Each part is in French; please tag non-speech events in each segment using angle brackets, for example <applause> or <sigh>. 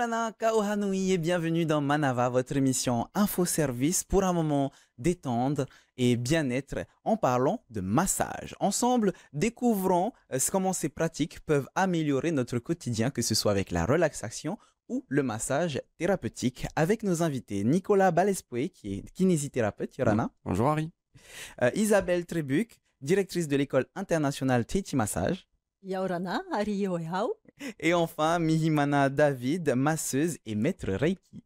Yorana Kaohanui et bienvenue dans Manava, votre émission info service pour un moment détendre et bien-être en parlant de massage. Ensemble, découvrons euh, comment ces pratiques peuvent améliorer notre quotidien, que ce soit avec la relaxation ou le massage thérapeutique, avec nos invités Nicolas Balespoué, qui est kinésithérapeute, Yorana. Bonjour Harry. Euh, Isabelle Trebuc, directrice de l'école internationale Titi Massage. Harry, Ari et enfin, Mihimana David, masseuse et maître Reiki.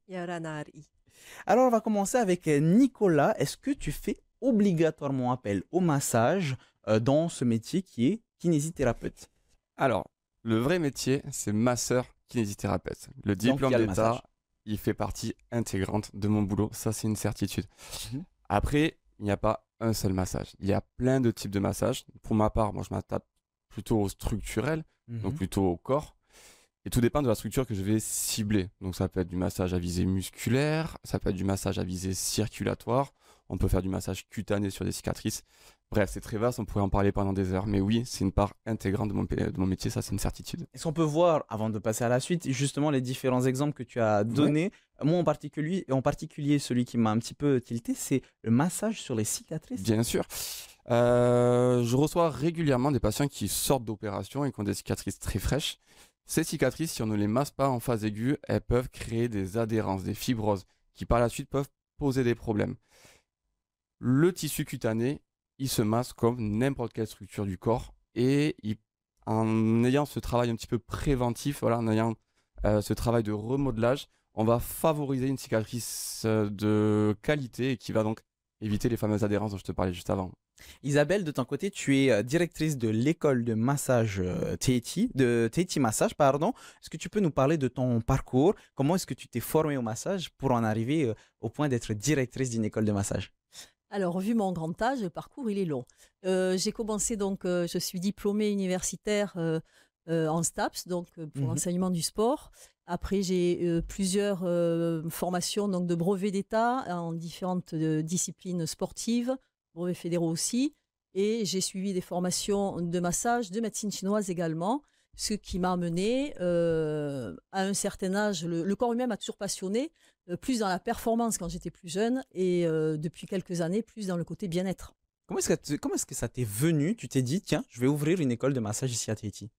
Alors, on va commencer avec euh, Nicolas. Est-ce que tu fais obligatoirement appel au massage euh, dans ce métier qui est kinésithérapeute Alors, le vrai métier, c'est masseur kinésithérapeute. Le diplôme d'État, il fait partie intégrante de mon boulot. Ça, c'est une certitude. Mhm. Après, il n'y a pas un seul massage. Il y a plein de types de massages. Pour ma part, moi, je m'attaque plutôt au structurel, Mhm. donc plutôt au corps. Et tout dépend de la structure que je vais cibler. Donc ça peut être du massage à visée musculaire, ça peut être du massage à visée circulatoire, on peut faire du massage cutané sur des cicatrices. Bref, c'est très vaste, on pourrait en parler pendant des heures, mais oui, c'est une part intégrante de mon, de mon métier, ça c'est une certitude. Est-ce qu'on peut voir, avant de passer à la suite, justement les différents exemples que tu as donnés Moi en particulier, en particulier, celui qui m'a un petit peu tilté, c'est le massage sur les cicatrices. Bien sûr. Euh, je reçois régulièrement des patients qui sortent d'opération et qui ont des cicatrices très fraîches. Ces cicatrices, si on ne les masse pas en phase aiguë, elles peuvent créer des adhérences, des fibroses, qui par la suite peuvent poser des problèmes. Le tissu cutané, il se masse comme n'importe quelle structure du corps et en ayant ce travail un petit peu préventif, voilà, en ayant euh, ce travail de remodelage, on va favoriser une cicatrice euh, de qualité et qui va donc éviter les fameuses adhérences dont je te parlais juste avant. Isabelle, de ton côté, tu es euh, directrice de l'école de massage euh, Tahiti, de Tahiti Massage, pardon. Est-ce que tu peux nous parler de ton parcours Comment est-ce que tu t'es formée au massage pour en arriver euh, au point d'être directrice d'une école de massage alors, vu mon grand âge, le parcours, il est long. j'ai commencé donc, je suis diplômée universitaire en STAPS, donc pour mmh l'enseignement du sport. Après, j'ai plusieurs formations donc, de brevets d'État en différentes disciplines sportives, brevets fédéraux aussi. Et j'ai suivi des formations de massage, de médecine chinoise également, ce qui m'a amené euh, à un certain âge. Le, corps humain m'a toujours passionné, euh, plus dans la performance quand j'étais plus jeune et euh, depuis quelques années, plus dans le côté bien-être. Comment est-ce que, ça t'est venu Tu t'es dit, tiens, je vais ouvrir une école de massage ici à Tahiti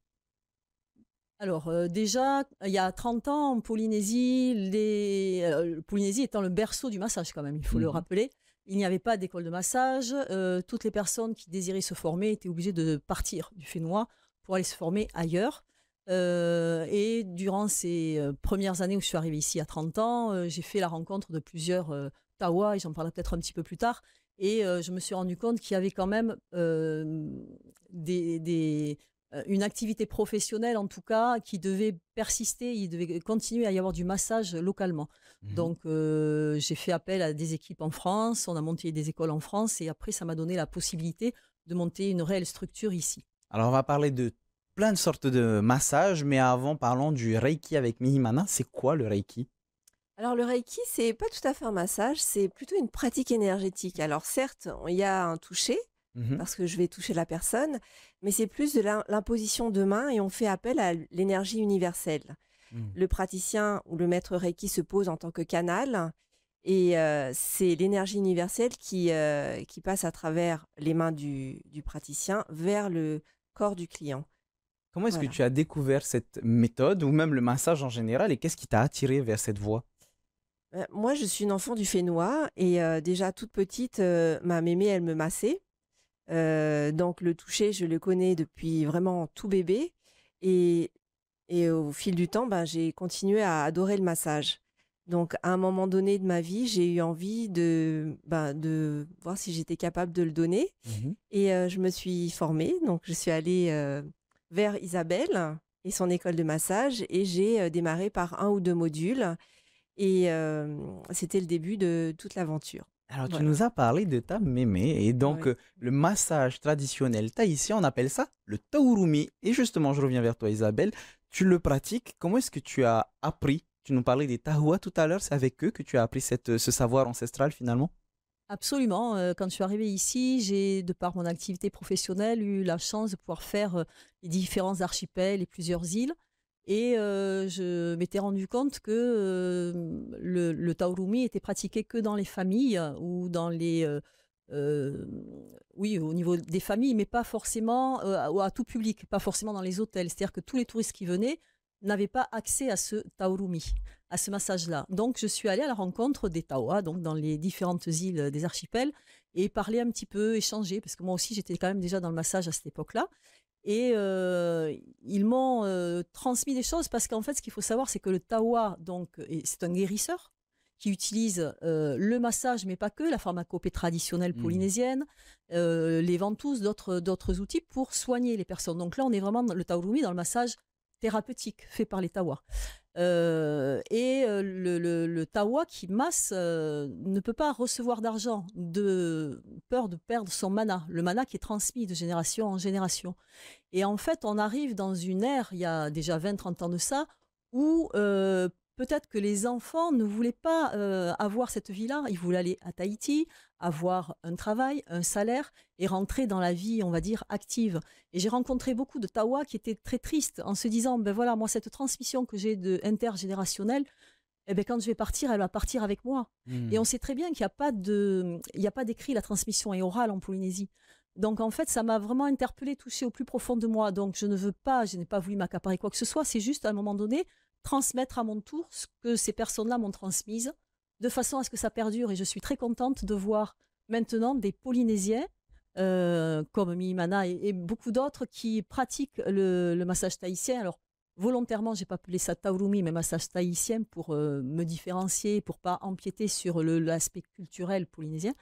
alors déjà, il y a 30 ans, en Polynésie, les... Polynésie étant le berceau du massage quand même, il faut le mmh rappeler, il n'y avait pas d'école de massage. Euh, toutes les personnes qui désiraient se former étaient obligées de partir du Fénois pour aller se former ailleurs. Euh, et durant ces euh, premières années où je suis arrivée ici à 30 ans, j'ai fait la rencontre de plusieurs Tawa, et j'en parlerai peut-être un petit peu plus tard. Et je me suis rendu compte qu'il y avait quand même des, euh, une activité professionnelle en tout cas qui devait persister, il devait continuer à y avoir du massage localement. Mmh Donc euh, j'ai fait appel à des équipes en France, on a monté des écoles en France et après ça m'a donné la possibilité de monter une réelle structure ici. Alors on va parler de plein de sortes de massages, mais avant parlons du Reiki avec Mihimana. C'est quoi le Reiki alors le Reiki, c'est pas tout à fait un massage, c'est plutôt une pratique énergétique. Alors certes, il y a un toucher, Mmh parce que je vais toucher la personne, mais c'est plus de l'imposition de main et on fait appel à l'énergie universelle. Mmh. Le praticien ou le maître Reiki se pose en tant que canal et euh, c'est l'énergie universelle qui, euh, qui passe à travers les mains du, du praticien vers le corps du client. Comment est-ce que tu as découvert cette méthode ou même le massage en général et qu'est-ce qui t'a attiré vers cette voie euh, moi, je suis une enfant du Fénois et déjà toute petite, ma mémé, elle me massait. Euh, donc le toucher, je le connais depuis vraiment tout bébé. Et, et au fil du temps, ben, j'ai continué à adorer le massage. Donc à un moment donné de ma vie, j'ai eu envie de, ben, de voir si j'étais capable de le donner. Mmh et je me suis formée. Donc je suis allée vers Isabelle et son école de massage. Et j'ai démarré par un ou deux modules. Et c'était le début de toute l'aventure. Alors, tu nous as parlé de ta mémé et donc euh, le massage traditionnel tahitien, on appelle ça le taurumi. Et justement, je reviens vers toi, Isabelle. Tu le pratiques. Comment est-ce que tu as appris Tu nous parlais des tahua tout à l'heure. C'est avec eux que tu as appris euh, ce savoir ancestral finalement Absolument. Euh, quand je suis arrivée ici, j'ai, de par mon activité professionnelle, eu la chance de pouvoir faire les différents archipels et plusieurs îles. Et euh, je m'étais rendu compte que le, taurumi était pratiqué que dans les familles ou dans les euh, euh, oui au niveau des familles, mais pas forcément à, tout public, pas forcément dans les hôtels. C'est-à-dire que tous les touristes qui venaient n'avaient pas accès à ce taurumi, à ce massage-là. Donc je suis allée à la rencontre des tawa, donc dans les différentes îles des archipels, et parler un petit peu, échanger, parce que moi aussi j'étais quand même déjà dans le massage à cette époque-là. Et euh, ils m'ont euh, transmis des choses parce qu'en fait, ce qu'il faut savoir, c'est que le Tawa, donc, c'est un guérisseur qui utilise euh, le massage, mais pas que, la pharmacopée traditionnelle mmh. polynésienne, les ventouses, d'autres outils pour soigner les personnes. Donc là, on est vraiment dans le taurumi, dans le massage thérapeutique fait par les Tawa et le, le, Tawa qui masse ne peut pas recevoir d'argent de peur de perdre son mana, le mana qui est transmis de génération en génération. Et en fait, on arrive dans une ère, il y a déjà 20-30 ans de ça, où Peut-être que les enfants ne voulaient pas euh, avoir cette vie-là. Ils voulaient aller à Tahiti, avoir un travail, un salaire et rentrer dans la vie, on va dire, active. Et j'ai rencontré beaucoup de Tawa qui étaient très tristes en se disant, ben voilà, moi, cette transmission que j'ai de intergénérationnelle, eh ben, quand je vais partir, elle va partir avec moi. Et on hmm. sait très bien qu'il a pas de, il n'y a pas d'écrit, la transmission est orale en Polynésie. Donc en fait, ça m'a vraiment interpellée, touchée au plus profond de moi. Donc je ne veux pas, je n'ai pas voulu m'accaparer quoi que ce soit. C'est juste à un moment donné, transmettre à mon tour ce que ces personnes-là m'ont transmise, de façon à ce que ça perdure. Et je suis très contente de voir maintenant des Polynésiens, euh, comme Mimana et, et beaucoup d'autres, qui pratiquent le, massage thaïtien. Alors, volontairement, j'ai pas appelé ça taurumi, mais massage thaïtien, pour euh, me différencier, pour pas empiéter sur l'aspect culturel polynésien,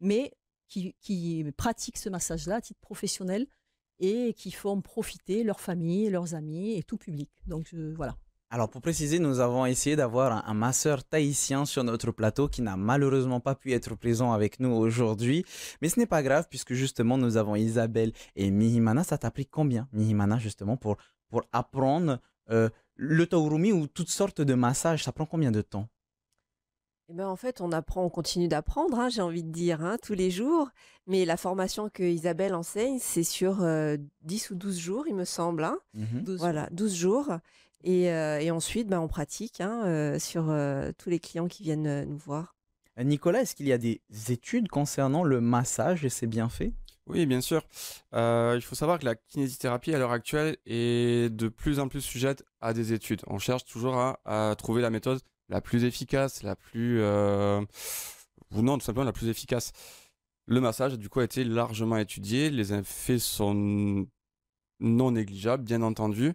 mais qui, pratiquent ce massage-là à titre professionnel et qui font profiter leurs familles, leurs amis et tout public. Donc, voilà. Alors pour préciser, nous avons essayé d'avoir un, masseur tahitien sur notre plateau qui n'a malheureusement pas pu être présent avec nous aujourd'hui. Mais ce n'est pas grave puisque justement nous avons Isabelle et Mihimana. Ça t'a combien Mihimana justement pour, pour apprendre euh, le taurumi ou toutes sortes de massages Ça prend combien de temps eh ben en fait, on apprend, on continue d'apprendre, hein, j'ai envie de dire, hein, tous les jours. Mais la formation que Isabelle enseigne, c'est sur 10 euh, ou 12 jours, il me semble. Hein. Mmh voilà, 12 jours. Euh, et, ensuite, ben, on pratique hein, euh, sur euh, tous les clients qui viennent nous voir. Nicolas, est-ce qu'il y a des études concernant le massage et ses bienfaits oui, bien sûr. il faut savoir que la kinésithérapie à l'heure actuelle est de plus en plus sujette à des études. On cherche toujours à, trouver la méthode la plus efficace, la plus... ou Non, tout simplement la plus efficace. Le massage, a du coup, été largement étudié. Les effets sont non négligeables, bien entendu.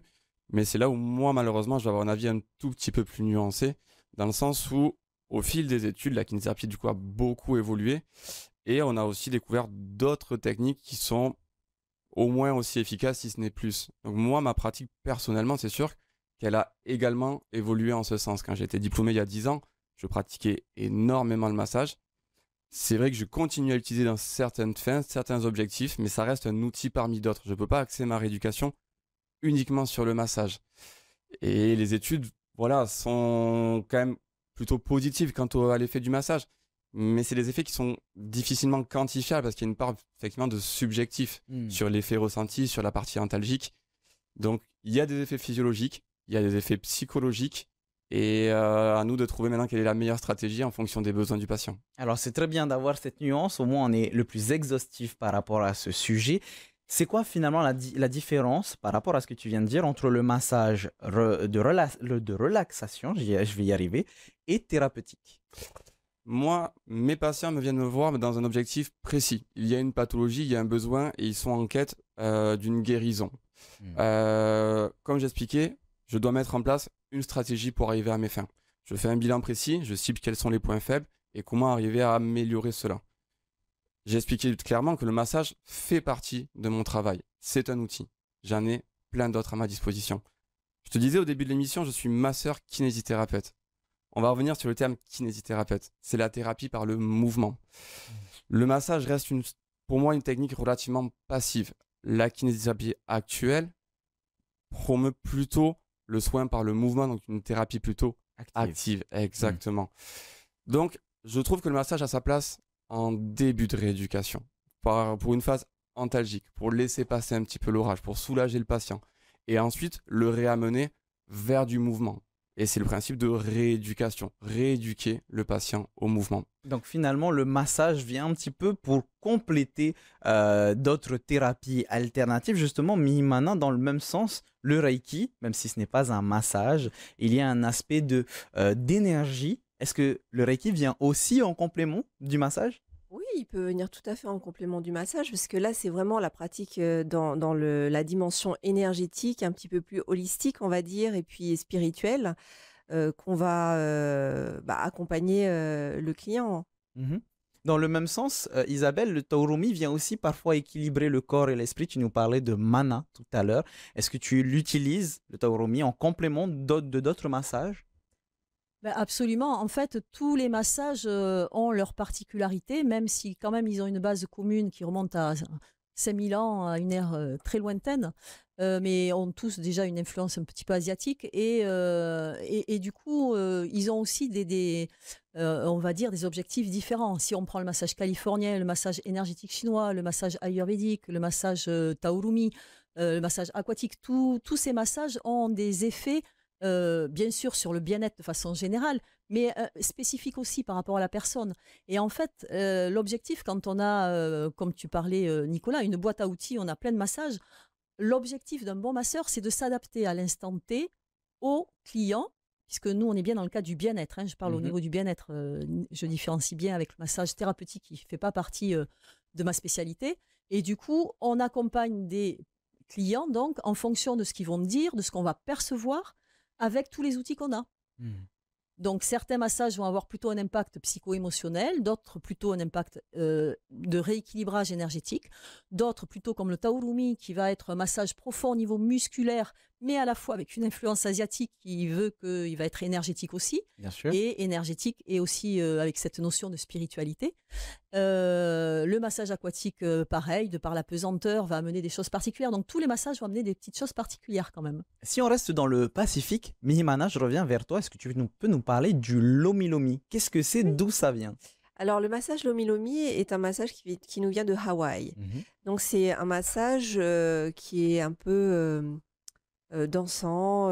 Mais c'est là où moi, malheureusement, je vais avoir un avis un tout petit peu plus nuancé, dans le sens où, au fil des études, la kinésithérapie, du coup, a beaucoup évolué. Et on a aussi découvert d'autres techniques qui sont au moins aussi efficaces, si ce n'est plus. Donc moi, ma pratique, personnellement, c'est sûr qu'elle a également évolué en ce sens. Quand j'ai été diplômé il y a 10 ans, je pratiquais énormément le massage. C'est vrai que je continue à l'utiliser dans certaines fins, certains objectifs, mais ça reste un outil parmi d'autres. Je ne peux pas axer ma rééducation uniquement sur le massage. Et les études, voilà, sont quand même plutôt positives quant à l'effet du massage. Mais c'est des effets qui sont difficilement quantifiables parce qu'il y a une part effectivement de subjectif hmm. sur l'effet ressenti, sur la partie antalgique. Donc il y a des effets physiologiques, il y a des effets psychologiques, et euh, à nous de trouver maintenant quelle est la meilleure stratégie en fonction des besoins du patient. Alors c'est très bien d'avoir cette nuance, au moins on est le plus exhaustif par rapport à ce sujet. C'est quoi finalement la, différence par rapport à ce que tu viens de dire entre le massage de, relaxation, je vais y arriver, et thérapeutique moi, mes patients me viennent me voir dans un objectif précis. Il y a une pathologie, il y a un besoin et ils sont en quête euh, d'une guérison. Hmm. Euh, comme j'expliquais, je dois mettre en place une stratégie pour arriver à mes fins. Je fais un bilan précis, je cible quels sont les points faibles et comment arriver à améliorer cela. J'ai expliqué clairement que le massage fait partie de mon travail. C'est un outil. J'en ai plein d'autres à ma disposition. Je te disais au début de l'émission, je suis masseur kinésithérapeute. On va revenir sur le terme kinésithérapeute. C'est la thérapie par le mouvement. Mmh. Le massage reste une, pour moi une technique relativement passive. La kinésithérapie actuelle promeut plutôt le soin par le mouvement, donc une thérapie plutôt active. Mmh. exactement. Donc, je trouve que le massage a sa place en début de rééducation, pour une phase antalgique, pour laisser passer un petit peu l'orage, pour soulager le patient, et ensuite le réamener vers du mouvement. Et c'est le principe de rééducation, rééduquer le patient au mouvement. Donc finalement, le massage vient un petit peu pour compléter euh, d'autres thérapies alternatives. Justement, maintenant, dans le même sens, le Reiki, même si ce n'est pas un massage, il y a un aspect de euh, d'énergie. Est-ce que le Reiki vient aussi en complément du massage il peut venir tout à fait en complément du massage, parce que là, c'est vraiment la pratique euh, dans, la dimension énergétique, un petit peu plus holistique, on va dire, et puis spirituelle, euh, qu'on va euh, bah, accompagner le client. Mmh dans le même sens, Isabelle, le taurumi vient aussi parfois équilibrer le corps et l'esprit. Tu nous parlais de mana tout à l'heure. Est-ce que tu l'utilises, le taurumi, en complément de d'autres massages bah, absolument. En fait, tous les massages euh, ont leur particularité, même si quand même ils ont une base commune qui remonte à 5000 ans, à une ère euh, très lointaine, euh, mais ont tous déjà une influence un petit peu asiatique. Et, et, du coup, ils ont aussi des, on va dire, des objectifs différents. Si on prend le massage californien, le massage énergétique chinois, le massage ayurvédique, le massage taurumi, le massage aquatique, tous ces massages ont des effets euh, bien sûr sur le bien-être de façon générale, mais euh, spécifique aussi par rapport à la personne. Et en fait, euh, l'objectif, quand on a, comme tu parlais, Nicolas, une boîte à outils, on a plein de massages, l'objectif d'un bon masseur, c'est de s'adapter à l'instant T au client, puisque nous, on est bien dans le cas du bien-être. Hein, je parle au mmh niveau du bien-être, je différencie bien avec le massage thérapeutique qui ne fait pas partie de ma spécialité. Et du coup, on accompagne des clients donc en fonction de ce qu'ils vont me dire, de ce qu'on va percevoir, avec tous les outils qu'on a. Mmh. Donc certains massages vont avoir plutôt un impact psycho-émotionnel, d'autres plutôt un impact euh, de rééquilibrage énergétique, d'autres plutôt comme le taurumi qui va être un massage profond au niveau musculaire, mais à la fois avec une influence asiatique qui veut qu'il va être énergétique aussi, et énergétique et aussi euh, avec cette notion de spiritualité. Euh, le massage aquatique, euh, pareil, de par la pesanteur, va amener des choses particulières. Donc tous les massages vont amener des petites choses particulières quand même. Si on reste dans le Pacifique, Mihimana, je reviens vers toi. Est-ce que tu peux nous parler du Lomi Lomi Qu'est-ce que c'est D'où ça vient alors le massage Lomi Lomi est un massage qui, qui nous vient de Hawaï. Mhm. Donc c'est un massage euh, qui est un peu dansant,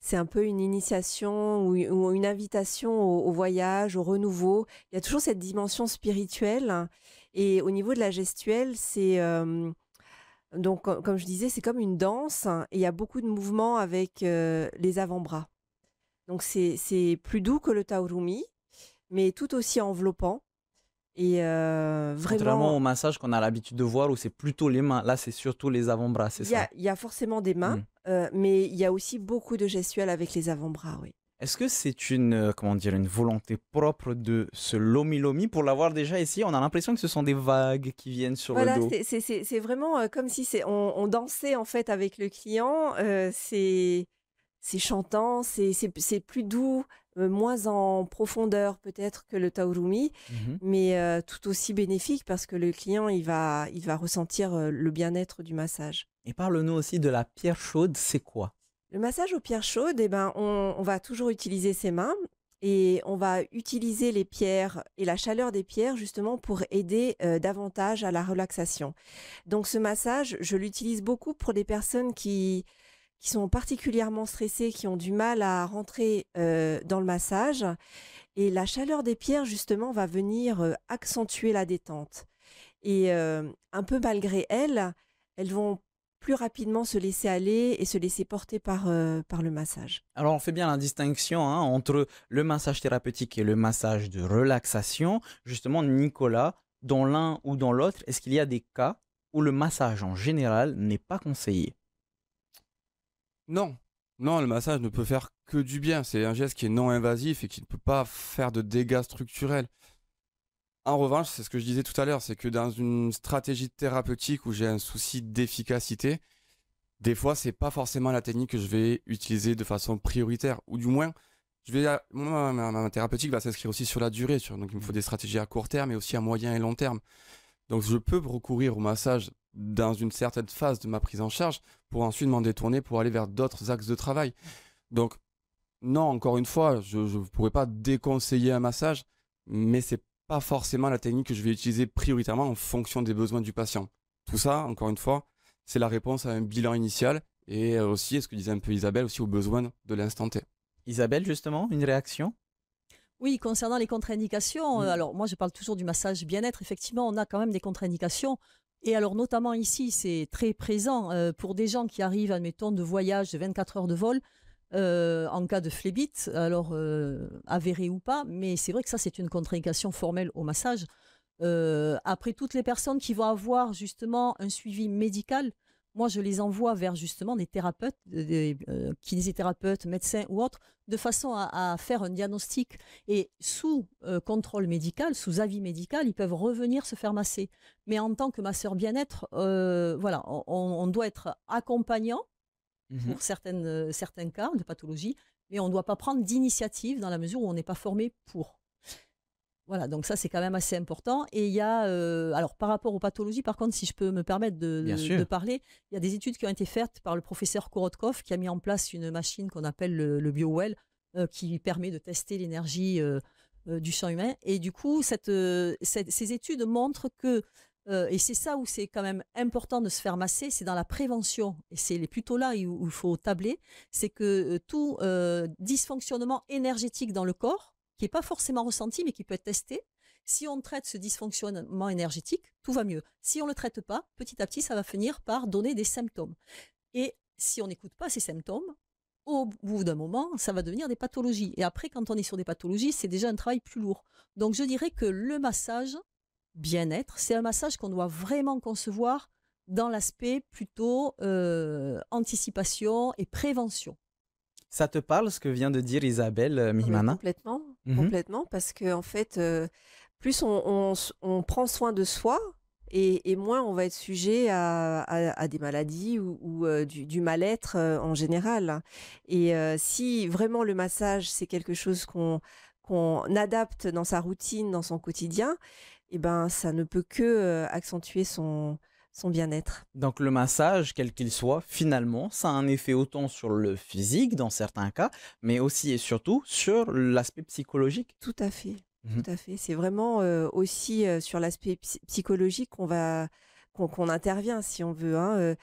c'est un peu une initiation ou, une invitation au, voyage, au renouveau. Il y a toujours cette dimension spirituelle. Et au niveau de la gestuelle, c'est euh, donc comme je disais, c'est comme une danse. il y a beaucoup de mouvements avec euh, les avant-bras. Donc c'est plus doux que le taurumi, mais tout aussi enveloppant. Et euh, vraiment. au massage qu'on a l'habitude de voir où c'est plutôt les mains. Là, c'est surtout les avant-bras, c'est ça Il y a forcément des mains, mm. euh, mais il y a aussi beaucoup de gestuels avec les avant-bras, oui. Est-ce que c'est une, euh, comment dire, une volonté propre de ce Lomi Lomi Pour l'avoir déjà ici on a l'impression que ce sont des vagues qui viennent sur le dos. c'est vraiment comme si on, dansait en fait avec le client. c'est c'est chantant, c'est plus doux, euh, moins en profondeur peut-être que le taurumi, mmh mais euh, tout aussi bénéfique parce que le client il va, il va ressentir euh, le bien-être du massage. Et parle-nous aussi de la pierre chaude, c'est quoi Le massage aux pierres chaudes, eh ben, on, va toujours utiliser ses mains et on va utiliser les pierres et la chaleur des pierres justement pour aider davantage à la relaxation. Donc ce massage, je l'utilise beaucoup pour des personnes qui qui sont particulièrement stressés, qui ont du mal à rentrer euh, dans le massage. Et la chaleur des pierres, justement, va venir euh, accentuer la détente. Et euh, un peu malgré elles, elles vont plus rapidement se laisser aller et se laisser porter par, par le massage. Alors on fait bien la distinction hein, entre le massage thérapeutique et le massage de relaxation. Justement, Nicolas, dans l'un ou dans l'autre, est-ce qu'il y a des cas où le massage en général n'est pas conseillé non, non, le massage ne peut faire que du bien. C'est un geste qui est non invasif et qui ne peut pas faire de dégâts structurels. En revanche, c'est ce que je disais tout à l'heure, c'est que dans une stratégie thérapeutique où j'ai un souci d'efficacité, des fois, c'est pas forcément la technique que je vais utiliser de façon prioritaire, ou du moins, je vais ma, ma, thérapeutique va s'inscrire aussi sur la durée, donc il me faut mmh. des stratégies à court terme, et aussi à moyen et long terme. Donc je peux recourir au massage dans une certaine phase de ma prise en charge pour ensuite m'en détourner pour aller vers d'autres axes de travail. Donc, non, encore une fois, je ne pourrais pas déconseiller un massage, mais c'est pas forcément la technique que je vais utiliser prioritairement en fonction des besoins du patient. Tout ça, encore une fois, c'est la réponse à un bilan initial et euh, aussi, ce que disait un peu Isabelle, aussi aux besoins de l'instant T. Isabelle, justement, une réaction oui, concernant les contre-indications, mmh. euh, alors moi je parle toujours du massage bien-être. Effectivement, on a quand même des contre-indications. Et alors, notamment ici, c'est très présent euh, pour des gens qui arrivent, admettons, de voyage de 24 heures de vol. Euh, en cas de phlébite, alors euh, avéré ou pas, mais c'est vrai que ça c'est une contre-indication formelle au massage. après toutes les personnes qui vont avoir justement un suivi médical moi, je les envoie vers justement des thérapeutes, des euh, kinésithérapeutes, médecins ou autres, de façon à, faire un diagnostic. Et sous euh, contrôle médical, sous avis médical, ils peuvent revenir se faire masser. Mais en tant que masseur bien-être, euh, voilà, on, doit être accompagnant mmh pour certaines, certains cas de pathologie, mais on ne doit pas prendre d'initiative dans la mesure où on n'est pas formé pour. Voilà, donc ça c'est quand même assez important. Et il y a, euh, alors par rapport aux pathologies, par contre, si je peux me permettre de, parler, il y a des études qui ont été faites par le professeur Korotkov qui a mis en place une machine qu'on appelle le, BioWell, euh, qui permet de tester l'énergie euh, du sang humain. Et du coup, ces études montrent que, et c'est ça où c'est quand même important de se faire masser, c'est dans la prévention. Et c'est plutôt là où il faut tabler, c'est que tout dysfonctionnement énergétique dans le corps qui n'est pas forcément ressenti, mais qui peut être testé. Si on traite ce dysfonctionnement énergétique, tout va mieux. Si on ne le traite pas, petit à petit, ça va finir par donner des symptômes. Et si on n'écoute pas ces symptômes, au bout d'un moment, ça va devenir des pathologies. Et après, quand on est sur des pathologies, c'est déjà un travail plus lourd. Donc je dirais que le massage bien-être, c'est un massage qu'on doit vraiment concevoir dans l'aspect plutôt euh, anticipation et prévention. Ça te parle ce que vient de dire Isabelle euh, ah, Mimana Complètement. Mmh complètement, parce que en fait, plus on, prend soin de soi, et, moins on va être sujet à, des maladies ou, du, mal-être en général. Et si vraiment le massage, c'est quelque chose qu'on qu'on adapte dans sa routine, dans son quotidien, eh ben, ça ne peut que accentuer son, son bien-être. Donc le massage, quel qu'il soit, finalement, ça a un effet autant sur le physique dans certains cas, mais aussi et surtout sur l'aspect psychologique. Tout à fait, mhm. tout à fait. C'est vraiment euh, aussi euh, sur l'aspect psychologique qu'on va qu'on intervient si on veut. Hein,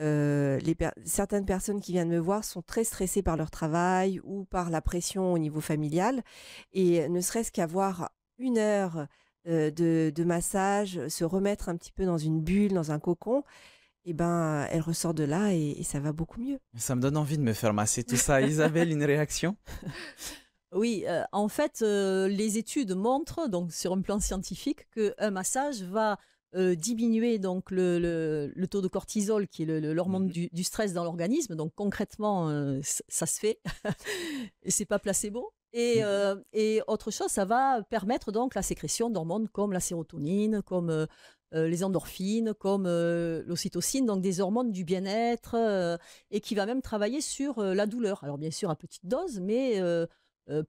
euh, les certaines personnes qui viennent me voir sont très stressées par leur travail ou par la pression au niveau familial et ne serait-ce qu'avoir une heure euh, de, massage, euh, se remettre un petit peu dans une bulle, dans un cocon, eh ben, elle ressort de là et, ça va beaucoup mieux. Ça me donne envie de me faire masser tout ça. Isabelle, une réaction <laughs> Oui, euh, en fait, les études montrent, donc sur un plan scientifique, qu'un massage va diminuer donc le, taux de cortisol, qui est l'hormone mhm. du, stress dans l'organisme. Donc concrètement, ça se fait. <laughs> Et c'est pas placebo. Et, mmh. euh, et, autre chose, ça va permettre donc la sécrétion d'hormones comme la sérotonine, comme euh, euh, les endorphines, comme l'ocytocine, donc des hormones du bien-être, et qui va même travailler sur la douleur. Alors bien sûr à petite dose, mais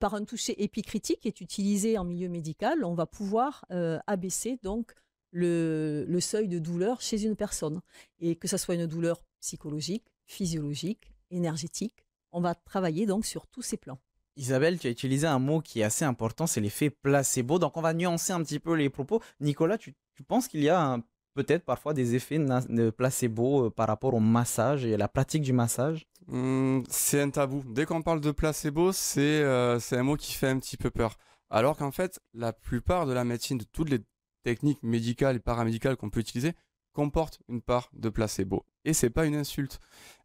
par un toucher épicritique qui est utilisé en milieu médical, on va pouvoir abaisser donc le, le seuil de douleur chez une personne. Et que ça soit une douleur psychologique, physiologique, énergétique, on va travailler donc sur tous ces plans. Isabelle, tu as utilisé un mot qui est assez important, c'est l'effet placebo. Donc on va nuancer un petit peu les propos. Nicolas, tu, penses qu'il y a peut-être parfois des effets de placebo euh, par rapport au massage et à la pratique du massage hmm, C'est un tabou. Dès qu'on parle de placebo, euh, c'est un mot qui fait un petit peu peur. Alors qu'en fait, la plupart de la médecine, de toutes les techniques médicales et paramédicales qu'on peut utiliser, comporte une part de placebo. Et c'est pas une insulte.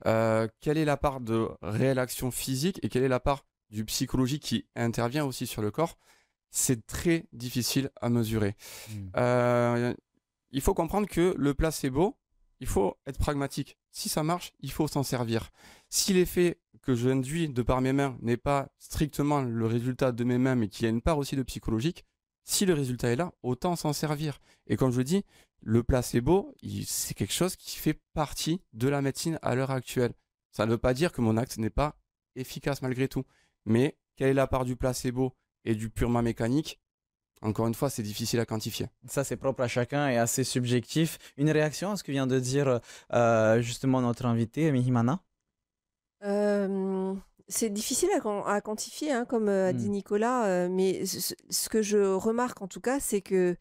Euh, quelle est la part de réelle action physique et quelle est la part du psychologique qui intervient aussi sur le corps, c'est très difficile à mesurer. Hmm. Euh, il faut comprendre que le placebo, il faut être pragmatique. Si ça marche, il faut s'en servir. Si l'effet que j'induis de par mes mains n'est pas strictement le résultat de mes mains, mais qu'il y a une part aussi de psychologique, si le résultat est là, autant s'en servir. Et comme je dis, le placebo, c'est quelque chose qui fait partie de la médecine à l'heure actuelle. Ça ne veut pas dire que mon acte n'est pas efficace malgré tout. Mais quelle est la part du placebo et du purement mécanique encore une fois, c'est difficile à quantifier. Ça, c'est propre à chacun et assez subjectif. Une réaction à ce que vient de dire euh, justement notre invité, Mihimana euh, c'est difficile à, quantifier, hein, comme euh, a dit hmm. Nicolas, mais ce, que je remarque en tout cas, c'est que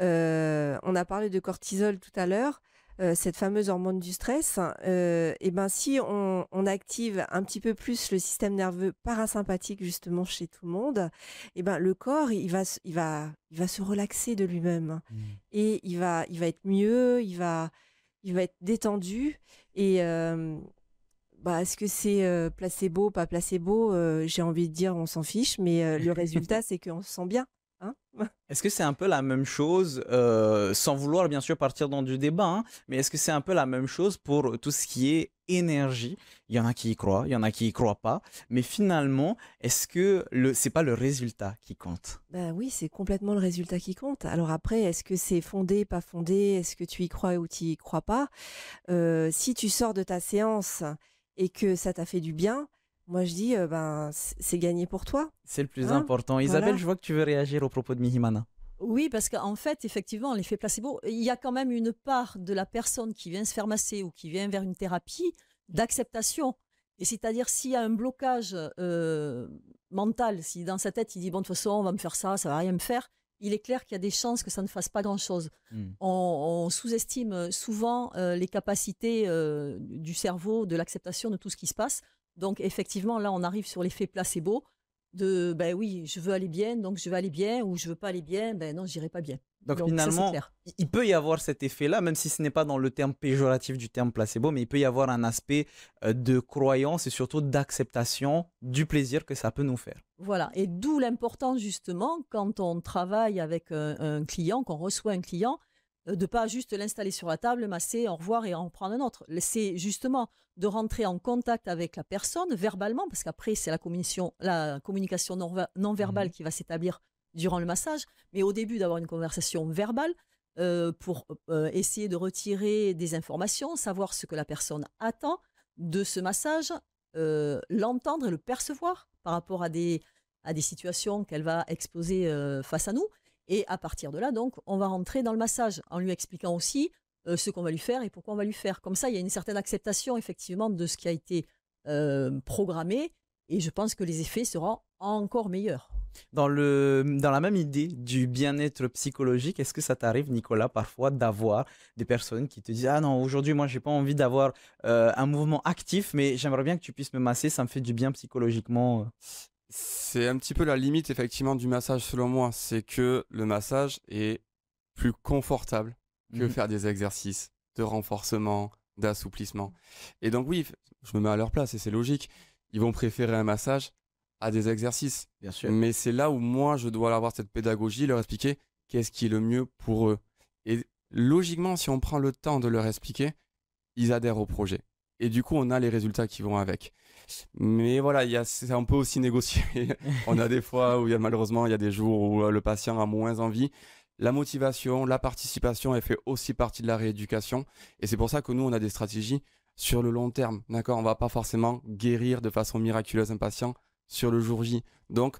on a parlé de cortisol tout à l'heure. Euh, cette fameuse hormone du stress, et euh, eh ben si on, active un petit peu plus le système nerveux parasympathique justement chez tout le monde, et eh ben le corps il va il va il va se relaxer de lui-même mmh. et il va il va être mieux, il va il va être détendu et euh, bah, est-ce que c'est placebo placebo, pas placebo J'ai envie de dire, on s'en fiche, mais le <laughs> résultat, c'est qu'on se sent bien. Est-ce que c'est un peu la même chose, euh, sans vouloir bien sûr partir dans du débat, hein, mais est-ce que c'est un peu la même chose pour tout ce qui est énergie Il y en a qui y croient, il y en a qui y croient pas, mais finalement, est-ce que le c'est pas le résultat qui compte Ben oui, c'est complètement le résultat qui compte. Alors après, est-ce que c'est fondé, pas fondé Est-ce que tu y crois ou tu y crois pas euh, Si tu sors de ta séance et que ça t'a fait du bien, moi je dis, euh, ben, c'est gagné pour toi. C'est le plus hein. important. Isabelle, je vois que tu veux réagir au propos de Mihimana. Oui, parce qu'en fait, effectivement, l'effet placebo, il y a quand même une part de la personne qui vient se faire masser ou qui vient vers une thérapie d'acceptation. Et c'est-à-dire s'il y a un blocage euh, mental, si dans sa tête il dit, bon, de toute façon, on va me faire ça, ça va rien me faire, il est clair qu'il y a des chances que ça ne fasse pas grand-chose. Hmm. On, sous-estime souvent euh, les capacités du cerveau, de l'acceptation de tout ce qui se passe. Donc effectivement, là, on arrive sur l'effet placebo de ben oui, je veux aller bien, donc je vais aller bien, ou je veux pas aller bien, ben non, j'irai pas bien. Donc, finalement, il peut y avoir cet effet-là, même si ce n'est pas dans le terme péjoratif du terme placebo, mais il peut y avoir un aspect euh, de croyance et surtout d'acceptation du plaisir que ça peut nous faire. Voilà, et d'où l'importance justement quand on travaille avec un, un client, qu'on reçoit un client, euh, de pas juste l'installer sur la table, masser, en revoir et en prendre un autre. C'est justement de rentrer en contact avec la personne verbalement, parce qu'après c'est la communication, non, mmh verbale qui va s'établir durant le massage, mais au début d'avoir une conversation verbale euh, pour euh, essayer de retirer des informations, savoir ce que la personne attend de ce massage, l'entendre et le percevoir par rapport à des, à des situations qu'elle va exposer face à nous. Et à partir de là, donc, on va rentrer dans le massage en lui expliquant aussi euh, ce qu'on va lui faire et pourquoi on va lui faire. Comme ça, il y a une certaine acceptation, effectivement, de ce qui a été euh, programmé. Et je pense que les effets seront encore meilleurs. Dans, le, dans la même idée du bien-être psychologique, est-ce que ça t'arrive, Nicolas, parfois d'avoir des personnes qui te disent Ah non, aujourd'hui, moi, j'ai pas envie d'avoir euh, un mouvement actif, mais j'aimerais bien que tu puisses me masser, ça me fait du bien psychologiquement c'est un petit peu la limite effectivement du massage selon moi, c'est que le massage est plus confortable que mmh faire des exercices de renforcement, d'assouplissement. Et donc oui, je me mets à leur place et c'est logique. Ils vont préférer un massage à des exercices. Bien sûr. Mais c'est là où moi je dois avoir cette pédagogie, leur expliquer qu'est-ce qui est le mieux pour eux. Et logiquement, si on prend le temps de leur expliquer, ils adhèrent au projet. Et du coup, on a les résultats qui vont avec. Mais voilà, il y a, c'est un peu aussi négocier, <laughs> on a des fois où il y a malheureusement, il y a des jours où euh, le patient a moins envie. La motivation, la participation, elle fait aussi partie de la rééducation. Et c'est pour ça que nous, on a des stratégies sur le long terme. D'accord On va pas forcément guérir de façon miraculeuse un patient sur le jour J. Donc,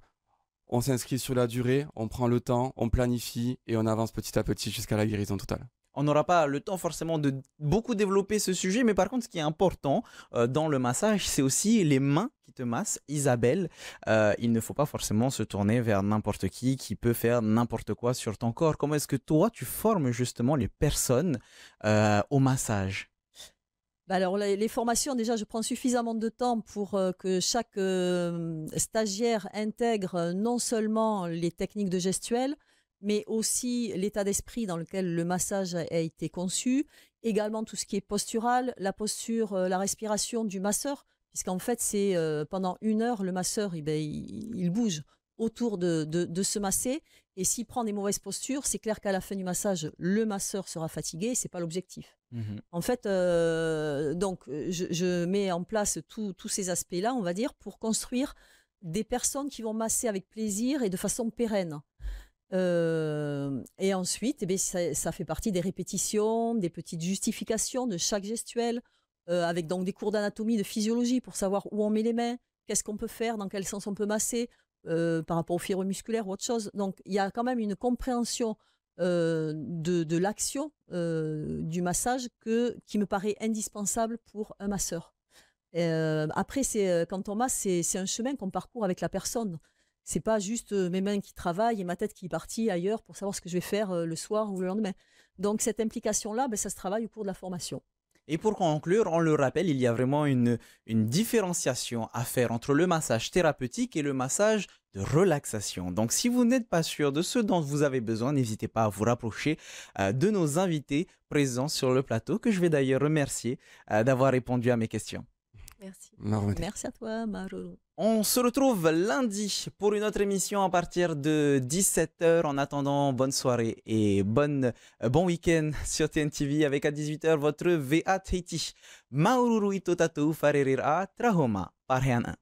on s'inscrit sur la durée, on prend le temps, on planifie et on avance petit à petit jusqu'à la guérison totale. On n'aura pas le temps forcément de beaucoup développer ce sujet, mais par contre, ce qui est important euh, dans le massage, c'est aussi les mains qui te massent. Isabelle, euh, il ne faut pas forcément se tourner vers n'importe qui qui peut faire n'importe quoi sur ton corps. Comment est-ce que toi, tu formes justement les personnes euh, au massage bah, alors les, formations, déjà, je prends suffisamment de temps pour euh, que chaque euh, stagiaire intègre euh, non seulement les techniques de gestuelle, mais aussi l'état d'esprit dans lequel le massage a, été conçu, également tout ce qui est postural, la posture, la respiration du masseur, puisqu'en fait, c'est pendant une heure, le masseur, eh ben, il, bouge autour de, de, se masser. Et s'il prend des mauvaises postures, c'est clair qu'à la fin du massage, le masseur sera fatigué. C'est pas l'objectif. Mhm. En fait, euh, donc je, mets en place tous ces aspects-là, on va dire, pour construire des personnes qui vont masser avec plaisir et de façon pérenne. Euh, et ensuite, eh ça, fait partie des répétitions, des petites justifications de chaque gestuelle, euh, avec donc des cours d'anatomie, de physiologie pour savoir où on met les mains, qu'est-ce qu'on peut faire, dans quel sens on peut masser, euh, par rapport aux fibres musculaires ou autre chose. Donc il y a quand même une compréhension euh, de, l'action euh, du massage qui me paraît indispensable pour un masseur. après, c'est quand on masse, c'est un chemin qu'on parcourt avec la personne. C'est pas juste mes mains qui travaillent et ma tête qui est partie ailleurs pour savoir ce que je vais faire le soir ou le lendemain. Donc cette implication-là, ben, ça se travaille au cours de la formation. Et pour conclure, on le rappelle, il y a vraiment une, différenciation à faire entre le massage thérapeutique et le massage de relaxation. Donc si vous n'êtes pas sûr de ce dont vous avez besoin, n'hésitez pas à vous rapprocher euh, de nos invités présents sur le plateau, que je vais d'ailleurs remercier euh, d'avoir répondu à mes questions. Merci. Merci à toi, Marou. On se retrouve lundi pour une autre émission à partir de 17h. En attendant, bonne soirée et bonne, euh, bon week-end <laughs> sur TNTV avec à 18h votre VA Tahiti. Maururu itotatu trahoma parheana.